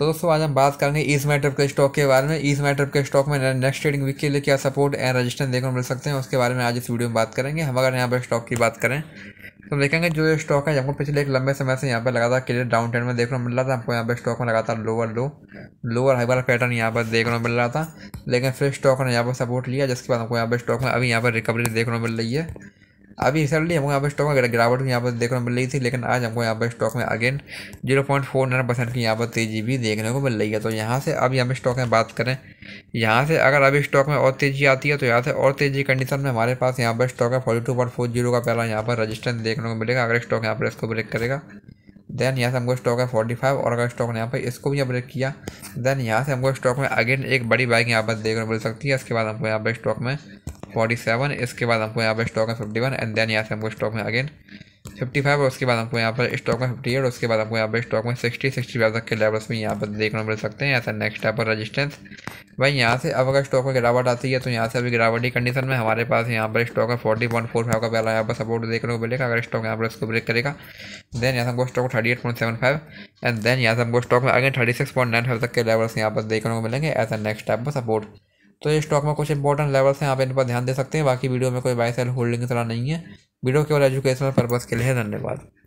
तो दोस्तों आज हम बात करेंगे ईज मैटर के स्टॉक के बारे में ईज मैटर के स्टॉक में नेक्स्ट ट्रेडिंग वीक के लिए क्या सपोर्ट एंड रजिस्टेंस देखने को मिल सकते हैं उसके बारे में आज इस वीडियो में बात करेंगे हम अगर यहाँ पर स्टॉक की बात करें तो देखेंगे जो ये स्टॉक है हमको पिछले एक लंबे समय से यहाँ पर लगातार क्लियर डाउन ट्रेंड में देखने को मिल रहा था हमको यहाँ पर स्टॉक में लगातार लोअर लो लोअर हाई वाला पैटर्न यहाँ पर देखने को मिल रहा था लेकिन फिर स्टॉक ने यहाँ पर सपोर्ट लिया जिसके बाद हमको यहाँ पर स्टॉक में अभी यहाँ पर रिकवरी देखने को मिल रही है अभी रिसेंटली हमको यहाँ पर स्टॉक में गिरावट यहाँ पर देखने को मिल रही थी लेकिन आज हमको यहाँ पर स्टॉक में again zero point four nine percent की यहाँ पर तेज़ी भी देखने को मिल रही है तो यहाँ से अभी हम स्टॉक में बात करें यहाँ से अगर अभी स्टॉक में और तेज़ी आती है तो यहाँ से और तेज़ी कंडीशन में हमारे पास यहाँ पर स्टॉक है forty two point four zero का पहला यहाँ पर रजिस्टेंस देखने को मिलेगा अगर स्टॉक यहाँ पर इसको ब्रेक करेगा देन यहाँ से हमको स्टॉक है फोर्टी फाइव और अगर स्टॉक ने यहाँ पर इसको भी अपडेट किया देन यहाँ से हमको स्टॉक में अगेन एक बड़ी बाइक यहाँ पर देखने मिल सकती है इसके बाद हमको यहाँ पर स्टॉक में फोर्टी सेवन इसके बाद हमको यहाँ पर स्टॉक है फिफ्टी वन एंड देन यहाँ से हमको स्टॉक में अगेन फिफ्टी फाइव और उसके बाद हमको यहाँ पर स्टॉक में फिफ्टी एट उसके बाद हमको यहाँ पर स्टॉक में सिक्सटी सिक्सटी फाइव तक के लेवल्स में यहाँ पर देखने मिल सकते हैं ऐसा नेक्स्ट टाइप पर रजिस्टेंस भाई यहाँ से अब अगर स्टॉक में गिरावट आती है तो यहाँ से अभी गिरावटी कंडीशन में हमारे पास यहाँ पर स्टॉक है फोर्टी पॉइंट फोर फाइव का पहला यहाँ पर सपोर्ट देखने को मिलेगा अगर स्टॉक यहाँ पर इसको ब्रेक करेगा देन यहाँ से हमको stock thirty eight point seven five and then यहाँ से हमको स्टॉक में again thirty six point nine five तक के लेवल्स यहाँ पर देखने को मिलेंगे एज ए नेक्स्ट टाइप पर सपोर्ट तो ये स्टॉक में कुछ इंपॉर्टेंट लेवल्स हैं आप इन पर ध्यान दे सकते हैं बाकी वीडियो में कोई बाई सेल होल्डिंग की तरह नहीं है वीडियो केवल एजुकेशनल पर्पज़ के लिए धन्यवाद